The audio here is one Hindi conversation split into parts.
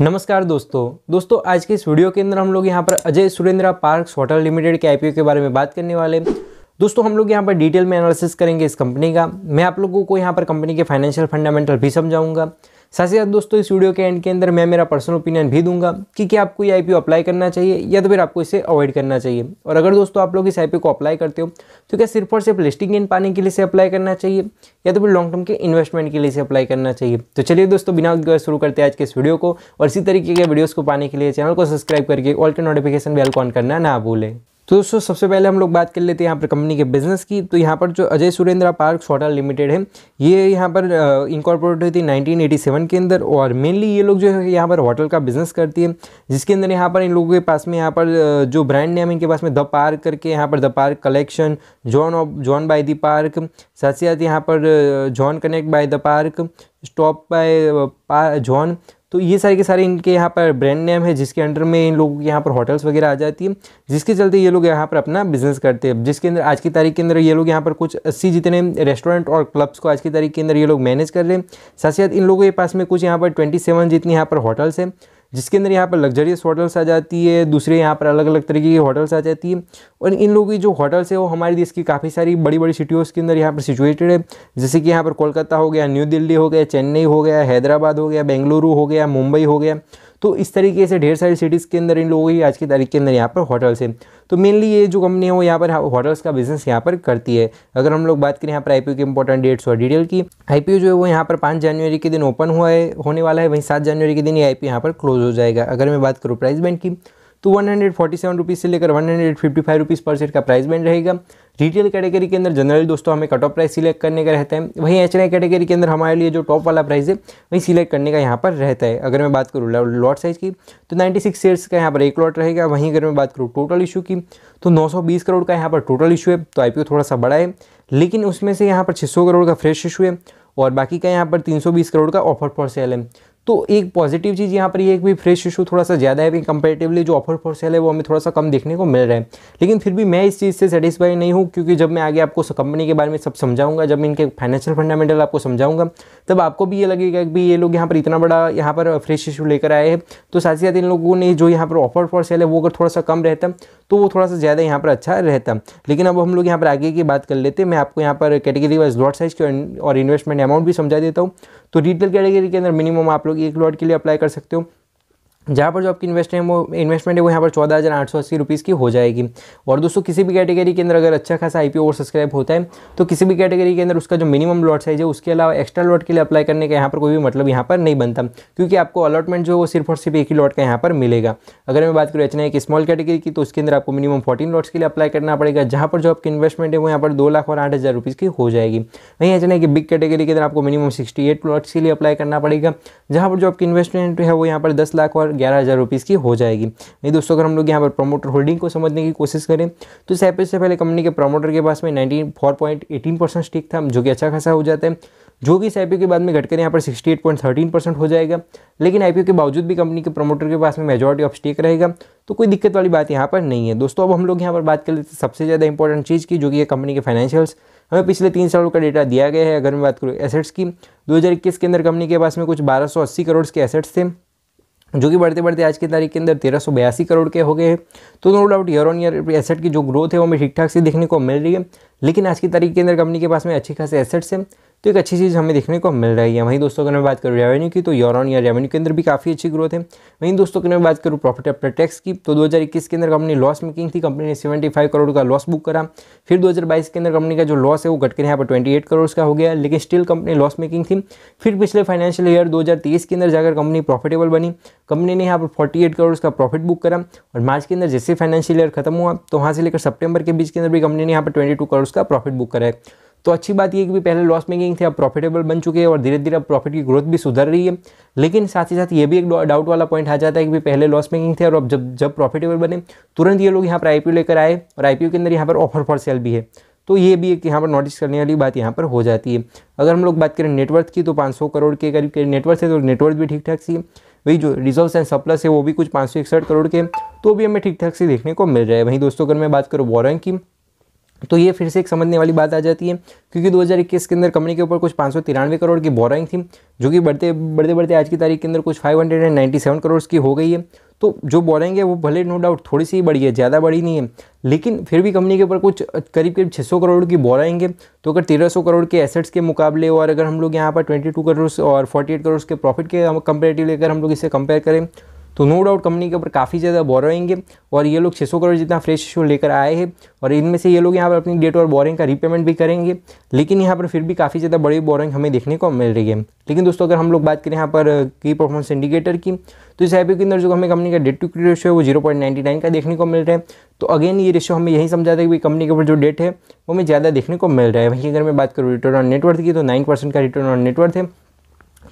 नमस्कार दोस्तों दोस्तों आज के इस वीडियो के अंदर हम लोग यहाँ पर Apeejay Surendra Park Hotels limited के आईपीओ के बारे में बात करने वाले हैं दोस्तों हम लोग यहाँ पर डिटेल में एनालिसिस करेंगे इस कंपनी का मैं आप लोगों को यहाँ पर कंपनी के फाइनेंशियल फंडामेंटल भी समझाऊंगा साथ ही साथ दोस्तों इस वीडियो के एंड के अंदर मैं मेरा पर्सनल ओपिनियन भी दूंगा कि क्या आपको ये आई अप्लाई करना चाहिए या तो फिर आपको इसे अवॉइड करना चाहिए और अगर दोस्तों आप लोग इस आई को अप्लाई करते हो तो क्या सिर्फ और सिर्फ लिस्टिंग गेन पाने के लिए इसे अप्लाई करना चाहिए या तो फिर लॉन्ग टर्म के इन्वेस्टमेंट के लिए इसे अप्लाई करना चाहिए तो चलिए दोस्तों बिना शुरू करते हैं आज के इस वीडियो को और इसी तरीके के वीडियोज़ को पाने के लिए चैनल को सब्सक्राइब करके ऑल के नोटिफिकेशन बेल को ऑन करना ना भूलें तो दोस्तों सबसे पहले हम लोग बात कर लेते हैं यहाँ पर कंपनी के बिजनेस की तो यहाँ पर जो Apeejay Surendra Park Hotels limited है ये यहाँ पर इंकॉर्पोरेट हुई थी 1987 के अंदर और मेनली ये लोग जो है यहाँ पर होटल का बिजनेस करती है जिसके अंदर यहाँ पर इन लोगों के पास में यहाँ पर जो ब्रांड नेम इनके पास में द पार्क करके यहाँ पर the Park Collection Zone of Zone by the Park साथ ही साथ यहाँ पर Zone Connect by the Park Stop by Zone तो ये सारे के सारे इनके यहाँ पर ब्रांड नेम है जिसके अंडर में इन लोगों के यहाँ पर होटल्स वगैरह आ जाती है जिसके चलते ये लोग यहाँ पर अपना बिजनेस करते हैं जिसके अंदर आज की तारीख के अंदर ये लोग यहाँ पर कुछ अस्सी जितने रेस्टोरेंट और क्लब्स को आज की तारीख के अंदर ये लोग मैनेज कर रहे हैं साथ ही साथ इन लोगों के पास में कुछ यहाँ पर ट्वेंटी जितनी यहाँ पर होटल्स हैं जिसके अंदर यहाँ पर लग्जरियस होटल्स आ जाती है दूसरे यहाँ पर अलग अलग तरीके की होटल्स आ जाती है और इन लोगों की जो होटल्स है वो हमारे देश की काफ़ी सारी बड़ी बड़ी सिटीज़ के अंदर यहाँ पर सिचुएटेड है जैसे कि यहाँ पर कोलकाता हो गया न्यू दिल्ली हो गया चेन्नई हो गया हैदराबाद हो गया बेंगलुरु हो गया मुंबई हो गया तो इस तरीके से ढेर सारी सिटीज़ के अंदर इन लोगों की आज की तारीख के अंदर यहाँ पर होटल्स हैं तो मेनली ये जो कंपनी है वो यहाँ पर होटल्स का बिजनेस यहाँ पर करती है अगर हम लोग बात करें यहाँ पर आई के इंपॉर्टेंट डेट्स और डिटेल की आई जो है वो यहाँ पर पाँच जनवरी के दिन ओपन हुआ है होने वाला है वहीं सात जनवरी के दिन ये आई पी यहाँ पर क्लोज हो जाएगा अगर मैं बात करूँ प्राइस बैंड की तो one hundred forty seven rupees से लेकर one hundred fifty five rupees पर सेट का प्राइस बैंड रहेगा रिटेल कैटेगरी के अंदर जनरली दोस्तों हमें कट ऑफ प्राइस सिलेक्ट करने का रहता है वहीं एच कैटेगरी के अंदर हमारे लिए जो टॉप वाला प्राइस है वहीं सिलेक्ट करने का यहाँ पर रहता है अगर मैं बात करूँ लॉट साइज़ की तो नाइन्टी सिक्स शेयर्स का यहाँ पर एक लॉट रहेगा वहीं अगर मैं बात करूँ टोटल इशू की तो नौ सौ बीस करोड़ का यहाँ पर टोटल इशू है तो आई थोड़ा सा बड़ा है लेकिन उसमें से यहाँ पर छः सौ करोड़ का फ्रेश इशू है और बाकी का यहाँ पर 320 करोड़ का ऑफर फॉर सेल है तो एक पॉजिटिव चीज़ यहाँ पर ये भी फ्रेश इशू थोड़ा सा ज़्यादा है कंपेरेटिवली जो ऑफर फॉर सेल है वो हमें थोड़ा सा कम देखने को मिल रहा है लेकिन फिर भी मैं इस चीज़ से सेटिस्फाई नहीं हूँ क्योंकि जब मैं आगे आपको कंपनी के बारे में सब समझाऊंगा जब इनके फाइनेंशियल फंडामेंटल आपको समझाऊंगा तब आपको भी ये लगेगा कि ये लोग यहाँ पर इतना बड़ा यहाँ पर फ्रेश इशू लेकर आए हैं तो साथ ही साथ इन लोगों ने जो यहाँ पर ऑफर फॉर सेल है वो अगर थोड़ा सा कम रहता तो वो थोड़ा सा ज़्यादा यहाँ पर अच्छा रहता लेकिन अब हम लोग यहाँ पर आगे की बात कर लेते हैं मैं आपको यहाँ पर कैटेगरी वाइज लॉट साइज और इन्वेस्टमेंट अमाउंट भी समझा देता हूँ तो रिटेल कैटेगरी के अंदर मिनिमम आप लोग लोग एक लॉट के लिए अप्लाई कर सकते हो जहाँ पर जो आपकी इन्वेस्टमेंट है वो इन्वेस्टमेंट है वो यहाँ पर चौदह हज़ार आठ सौ अस्सी रुपीज़ की हो जाएगी और दोस्तों किसी भी कैटेगरी के अंदर अगर अच्छा खासा आई पी ओ सब्सक्राइब होता है तो किसी भी कैटेगरी के अंदर उसका जो मिनिमम लॉट साइज है उसके अलावा एक्स्ट्रा लॉट के लिए अप्लाई करने का यहाँ पर कोई भी मतलब यहाँ पर नहीं बनता क्योंकि आपको अलॉटमेंट जो है वो सिर्फ और सिर्फ एक ही लॉट का यहाँ पर मिलेगा अगर मैं बात करूँ एचना एक स्मॉल कैटेगरी की तो उसके अंदर आपको मिनिमम फोर्टीन लॉट्स के लिए अप्लाई करना पड़ेगा जहाँ पर जो आपकी इन्वेस्टमेंट है वो यहाँ पर दो लाख और आठ हज़ार रुपीज़ की हो जाएगी वहीं एचना की बिग कैटेगरी के अंदर आपको मिनिमम सिक्सटी एट लॉट्स के लिए अप्लाई करना पड़ेगा जहाँ पर जो आपकी इन्वेस्टमेंट है वो यहाँ पर दस लाख और ग्यारह हज़ार रुपीज़ की हो जाएगी नहीं दोस्तों अगर हम लोग यहाँ पर प्रमोटर होल्डिंग को समझने की कोशिश करें तो इस से पहले कंपनी के प्रमोटर के पास में nineteen four point eighteen percent stake था जो कि अच्छा खासा हो जाता है जो कि इस के बाद में घटकर यहाँ पर 68.13 परसेंट हो जाएगा लेकिन आईपीओ के बावजूद भी कंपनी के प्रमोटर के पास में मेजॉरिटी ऑफ स्टेक रहेगा तो कोई दिक्कत वाली बात यहाँ पर नहीं है दोस्तों अब हम लोग यहाँ पर बात कर लेते हैं सबसे ज़्यादा इंपॉर्टेंट चीज़ की जो कि है कंपनी के फाइनेंशियल्स हमें पिछले तीन सालों का डेटा दिया गया है अगर मैं बात करूँ एसेट्स की दो के अंदर कंपनी के पास में कुछ बारह करोड़ के एसेट्स थे जो कि बढ़ते बढ़ते आज की तारीख के अंदर तेरह करोड़ के हो गए हैं तो no doubt year on year asset की जो ग्रोथ है वो हमें ठीक ठाक से देखने को मिल रही है लेकिन आज की तारीख के अंदर कंपनी के पास में अच्छी खासी एसेट्स हैं तो एक अच्छी चीज़ हमें देखने को मिल रही है वहीं दोस्तों अगर मैं बात करूँ रेवेन्यू की तो ईयर ऑन ईयर रेवेन्यू के अंदर भी काफ़ी अच्छी ग्रोथ है वहीं दोस्तों अगर मैं बात करूँ प्रॉफिट आफ्टर टैक्स की तो दो के अंदर कंपनी लॉस मेकिंग थी कंपनी ने सेवेंटी करोड़ का लॉस बुक करा फिर दो के अंदर कंपनी का जो लॉस है वो घटकर यहाँ पर ट्वेंटी करोड़ का हो गया लेकिन स्टिल कंपनी लॉस मेकिंग थी फिर पिछले फाइनेंशियल ईयर दो के अंदर जाकर कंपनी प्रॉफिटेबल बनी कंपनी ने यहाँ पर फोर्टी करोड़ का प्रॉफिट बुक करा और मार्च के अंदर जैसे फाइनेंशियल ईयर खत्म हुआ तो वहाँ से लेकर सेप्टेम्बर के बीच के अंदर भी कंपनी ने यहाँ पर ट्वेंटी करोड़ का प्रॉफिट बुक करा है तो अच्छी बात ये कि भी पहले लॉस मेकिंग थे अब प्रॉफिटेबल बन चुके हैं और धीरे धीरे अब प्रॉफिट की ग्रोथ भी सुधर रही है लेकिन साथ ही साथ ये भी एक डाउट वाला पॉइंट आ जाता है कि भी पहले लॉस मेकिंग थे और अब जब जब प्रॉफिटेबल बने तुरंत ये लोग यहाँ पर आईपीओ लेकर आए और आईपीओ के अंदर यहाँ पर ऑफर फॉर सेल भी है तो ये भी एक यहाँ पर नोटिस करने वाली बात यहाँ पर हो जाती है अगर हम लोग बात करें नेटवर्थ की तो 500 करोड़ के करीब के नेटवर्थ है तो नेटवर्थ भी ठीक ठाक सी वही जो रिजर्व्स एंड सप्लस है वो भी कुछ पाँच करोड़ के तो भी हमें ठीक ठाक से देखने को मिल रहा है वहीं दोस्तों अगर मैं बात करूँ वॉरंग की तो ये फिर से एक समझने वाली बात आ जाती है क्योंकि 2021 के अंदर कंपनी के ऊपर कुछ पाँच करोड़ की बोराइंग थी जो कि बढ़ते बढ़ते बढ़ते आज की तारीख के अंदर कुछ 597 करोड़ की हो गई है तो जो है वो भले नो डाउट थोड़ी सी बढ़ी है ज़्यादा बढ़ी नहीं है लेकिन फिर भी कंपनी के ऊपर कुछ करीब करीब 600 करोड़ की बोराएंगे तो अगर 1300 करोड़ के एसेट्स के मुकाबले और अगर हम लोग यहाँ पर 22 करोड़ और 48 करोड़ के प्रॉफिट के कंपेरेटिवली अगर हम लोग इसे कंपेयर करें तो नो डाउट कंपनी के ऊपर काफ़ी ज़्यादा बोरोइंग है और ये लोग 600 करोड़ जितना फ्रेश इशू लेकर आए हैं और इनमें से ये लोग यहाँ पर अपनी डेट और बोरिंग का रीपेमेंट भी करेंगे लेकिन यहाँ पर फिर भी काफ़ी ज़्यादा बड़ी बोरिंग हमें देखने को मिल रही है लेकिन दोस्तों अगर हम लोग बात करें यहाँ पर की परफॉर्मेंस इंडिकेटर की तो इस आई के अंदर जो हमें कंपनी का डेट टू क्री रेशो है वो जीरो का देखने को मिल रहा है तो अगेन ये रेशो हमें यही समझाता है कि कंपनी के ऊपर जो डेट है वो हमें ज़्यादा देखने को मिल रहा है वहीं अगर मैं बात करूँ रिटर्न ऑन नेटवर्थ की तो नाइन का रिटर्न ऑन नेटवर्थ है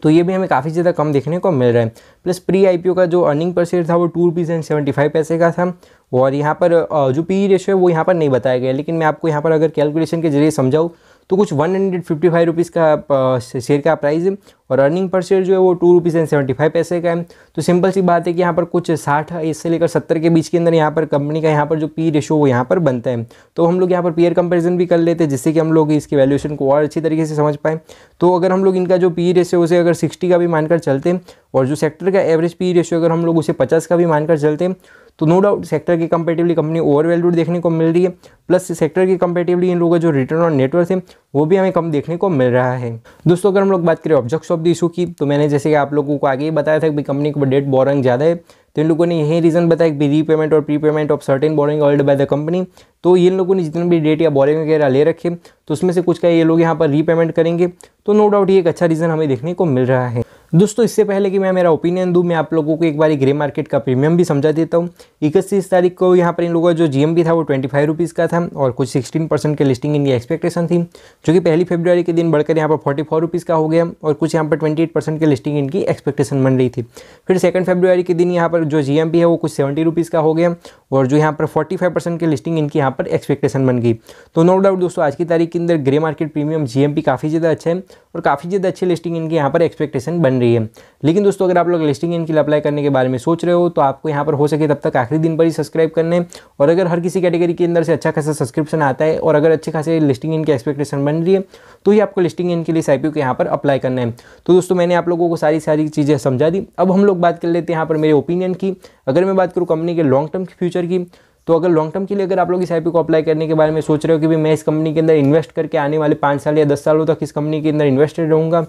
तो ये भी हमें काफ़ी ज़्यादा कम देखने को मिल रहा है प्लस प्री आई का जो अर्निंग पर शेयर था वो two rupees and seventy five पैसे का था और यहाँ पर जो पी रेशो e है वो यहाँ पर नहीं बताया गया लेकिन मैं आपको यहाँ पर अगर कैलकुलेशन के जरिए समझाऊँ तो कुछ one hundred fifty five rupees का शेयर का प्राइस और अर्निंग पर शेयर जो है वो two rupees and seventy five पैसे का है तो सिंपल सी बात है कि यहाँ पर कुछ साठ इससे लेकर सत्तर के बीच के अंदर यहाँ पर कंपनी का यहाँ पर जो पी रेशो वो यहाँ पर बनता है तो हम लोग यहाँ पर पीयर कंपेरिजन भी कर लेते हैं जिससे कि हम लोग इसके वैल्यूएशन को और अच्छी तरीके से समझ पाएँ तो अगर हम लोग इनका जो पी रेशो उसे अगर सिक्सटी का भी मानकर चलते हैं और जो सेक्टर का एवरेज पी रेशो अगर हम लोग उसे पचास का भी मानकर चलते हैं तो नो डाउट सेक्टर की कंपेटिवली कंपनी ओवर वैल्यूड देखने को मिल रही है प्लस सेक्टर की कंपेटिवली इन लोगों का जो रिटर्न और नेटवर्क है वो भी हमें कम देखने को मिल रहा है दोस्तों अगर हम लोग बात करें object shop of the issue की तो मैंने जैसे कि आप लोगों को आगे ही बताया था कि कंपनी को डेट बोरिंग ज़्यादा है तो इन लोगों ने यही रीज़न बताया कि रीपेमेंट और prepayment of certain boring old by the company तो इन लोगों ने जितने भी डेट या बोरिंग वगैरह ले रखे तो उसमें से कुछ का ये लोग यहाँ पर रीपेमेंट करेंगे तो नो डाउट ये एक अच्छा रीज़न हमें देखने को मिल रहा है दोस्तों इससे पहले कि मैं मेरा ओपिनियन दूँ मैं आप लोगों को एक बार ग्रे मार्केट का प्रीमियम भी समझा देता हूँ इकतीस तारीख को यहाँ पर इन लोगों का जो जीएमबी था वो ट्वेंटी फाइव रुपीज़ का था और कुछ सिक्सटीन परसेंट की लिस्टिंग इनकी एक्सपेक्टेशन थी जो कि पहली फेब्रवरी के दिन बढ़कर यहाँ पर फोर्टी फोर रुपीज़ का हो गया और कुछ यहाँ पर ट्वेंटी एट परसेंट की लिस्टिंग इनकी एक्सपेक्टेशन बन रही थी फिर सेकंड फेब्रुआरी के दिन यहाँ पर जो जी है वो कुछ सेवेंटी रुपीज़ का हो गया और जो यहाँ पर फोर्टी फाइव परसेंट के लिस्टिंग इनकी यहाँ पर एक्सपेक्टेशन बन गई तो नो डाउट दोस्तों आज की तारीख के अंदर ग्रे मार्केट प्रीमियम जी काफ़ी ज़्यादा अच्छा है और काफ़ी ज़्यादा अच्छी लिस्टिंग इनकी यहाँ पर एक्सपेक्टेशन बन रही है लेकिन दोस्तों अगर आप लोग लिस्टिंग इनके लिए अप्लाई करने के बारे में सोच रहे हो तो आपको यहाँ पर हो सके तब तक आखिरी दिन पर ही सब्सक्राइब करने और अगर हर किसी कैटेगरी के अंदर से अच्छा खासा सब्सक्रिप्शन आता है और अगर अच्छे खासे लिस्टिंग इनके एक्सपेक्टेशन बन रही है तो ही आपको लिस्टिंग इनके लिए साइपीओ के यहाँ पर अप्लाई करना है तो दोस्तों मैंने आप लोगों को सारी सारी चीज़ें समझा दी अब हम लोग बात कर लेते हैं यहाँ पर मेरे ओपिनियन की अगर मैं बात करूँ कंपनी के लॉन्ग टर्म के फ्यूचर की तो अगर लॉन्ग टर्म के लिए अगर आप लोग इस आईपी को अप्लाई करने के बारे में सोच रहे हो कि भाई मैं इस कंपनी के अंदर इन्वेस्ट करके आने वाले पाँच साल या दस सालों तक इस कंपनी के अंदर इन्वेस्टेड रहूँगा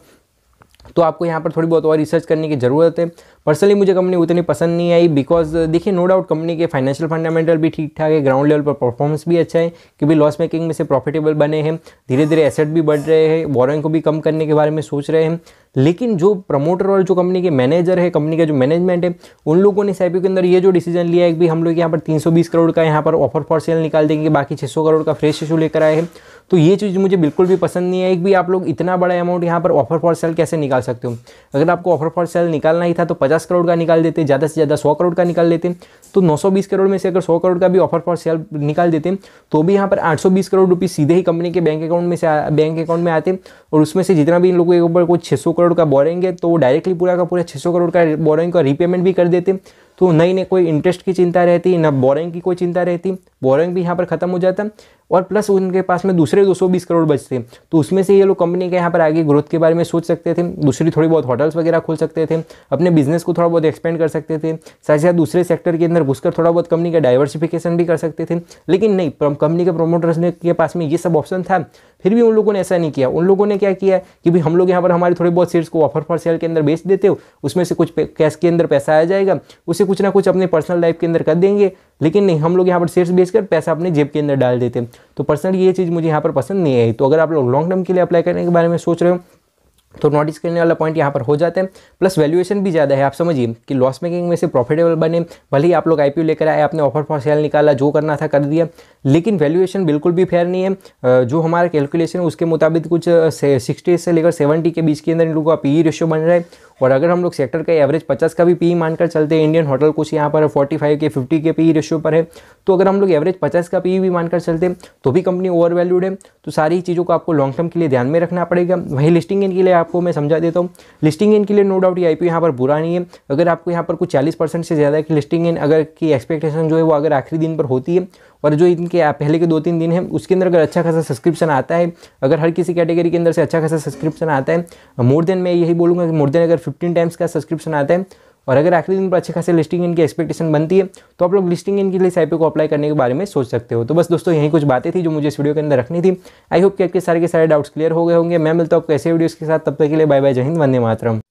तो आपको यहाँ पर थोड़ी बहुत और रिसर्च करने की ज़रूरत है पर्सनली मुझे कंपनी उतनी पसंद नहीं आई बिकॉज देखिए नो डाउट कंपनी के फाइनेंशियल फंडामेंटल भी ठीक ठाक है ग्राउंड लेवल पर परफॉर्मेंस भी अच्छा है क्योंकि लॉस मेकिंग में से प्रॉफिटेबल बने हैं धीरे धीरे एसेट भी बढ़ रहे हैं बॉरिंग को भी कम करने के बारे में सोच रहे हैं लेकिन जो प्रमोटर और जो कंपनी के मैनेजर है कंपनी का जो मैनेजमेंट है उन लोगों ने इस के अंदर ये जो डिसीजन लिया है कि भी हम लोग यहाँ पर 320 करोड़ का यहाँ पर ऑफर फॉर सेल निकाल देंगे बाकी 600 करोड़ का फ्रेश इशू लेकर आए हैं तो ये चीज़ मुझे बिल्कुल भी पसंद नहीं है एक भी आप लोग इतना बड़ा अमाउंट यहाँ पर ऑफर फॉर सेल कैसे निकाल सकते हो अगर आपको ऑफर फॉर सेल निकालना ही था तो पचास करोड़ का निकाल देते ज़्यादा से ज़्यादा सौ करोड़ का निकाल देते तो नौ करोड़ में से अगर सौ करोड़ का भी ऑफर फॉर सेल निकाल देते तो भी यहाँ पर आठ करोड़ रुपये सीधे ही कंपनी के बैंक अकाउंट में से बैंक अकाउंट में आते और उसमें से जितना भी इन लोगों के ऊपर कुछ छः करोड़ का बोरेंगे तो वो डायरेक्टली पूरा का पूरा छः करोड़ का बोरेंग का रीपेमेंट भी कर देते तो नहीं नई कोई इंटरेस्ट की चिंता रहती ना बोरिंग की कोई चिंता रहती बोरिंग भी यहाँ पर ख़त्म हो जाता और प्लस उनके पास में दूसरे 220 करोड़ बचते तो उसमें से ये लोग कंपनी के यहाँ पर आगे ग्रोथ के बारे में सोच सकते थे दूसरी थोड़ी बहुत होटल्स वगैरह खोल सकते थे अपने बिजनेस को थोड़ा बहुत एक्सपेंड कर सकते थे साथ ही साथ दूसरे सेक्टर के अंदर घुसकर थोड़ा बहुत कंपनी का डाइवर्सिफिकेशन भी कर सकते थे लेकिन नहीं कंपनी के प्रोमोटर्स ने के पास में ये सब ऑप्शन था फिर भी उन लोगों ने ऐसा नहीं किया उन लोगों ने क्या किया कि भाई हम लोग यहाँ पर हमारे थोड़े बहुत शेयर्स को ऑफर फॉर सेल के अंदर बेच देते हो उसमें से कुछ कैश के अंदर पैसा आ जाएगा उसे से कुछ ना कुछ अपने पर्सनल लाइफ के अंदर कर देंगे लेकिन नहीं हम लोग यहाँ पर शेयर्स बेचकर पैसा अपने जेब के अंदर डाल देते हैं तो पर्सनल ये चीज़ मुझे यहाँ पर पसंद नहीं आई तो अगर आप लोग लॉन्ग टर्म के लिए अप्लाई करने के बारे में सोच रहे हो तो नोटिस करने वाला पॉइंट यहाँ पर हो जाता है प्लस वैल्यूएशन भी ज़्यादा है आप समझिए कि लॉस मेकिंग में से प्रॉफिटेबल बने भले ही आप लोग आईपीओ लेकर आए आपने ऑफर फॉर सेल निकाला जो करना था कर दिया लेकिन वैल्यूएशन बिल्कुल भी फेयर नहीं है जो हमारा कैलकुलेशन है उसके मुताबिक कुछ सिक्सटी से, से लेकर सेवेंटी के बीच के अंदर इन लोगों का पी रेशियो e बन रहा है और अगर हम लोग सेक्टर का एवरेज पचास का भी पी मानकर चलते हैं इंडियन होटल कुछ यहाँ पर फोर्टी फाइव के फिफ्टी के पी रेशियो पर है तो अगर हम लोग एवरेज पचास का पी भी मानकर चलते हैं तो भी कंपनी ओवर वैल्यूड है तो सारी चीज़ों को आपको लॉन्ग टर्म के लिए ध्यान में रखना पड़ेगा वहीं लिस्टिंग इनके लिए आपको मैं समझा देता हूँ लिस्टिंग इनके लिए नो डाउट ये आई पी यहाँ पर बुरा नहीं है अगर आपको यहाँ पर कुछ चालीस परसेंट से ज़्यादा की लिस्टिंग इन अगर की एक्सपेक्टेशन जो है वो अगर आखिरी दिन पर होती है और जो इनके पहले के दो तीन दिन है उसके अंदर अगर अच्छा खासा सब्सक्रिप्शन आता है अगर हर किसी कैटेगरी के अंदर से अच्छा खासा सब्सक्रिप्शन आता है मोर देन मैं यही बोलूँगा कि मोर देन अगर फिफ्टीन टाइम्स का सब्सक्रिप्शन आता है और अगर आखिरी दिन पर अच्छे खासे लिस्टिंग इनकी एक्सपेक्टेशन बनती है तो आप लोग लिस्टिंग इनके लिए साइपे को अप्लाई करने के बारे में सोच सकते हो तो बस दोस्तों यही कुछ बातें थी जो मुझे इस वीडियो के अंदर रखनी थी आई होप कि आपके सारे के सारे डाउट्स क्लियर हो गए होंगे मैं मिलता हूँ आपको ऐसे वीडियोज़ के साथ तब तक के लिए बाय बाय जय हिंद वंदे मातरम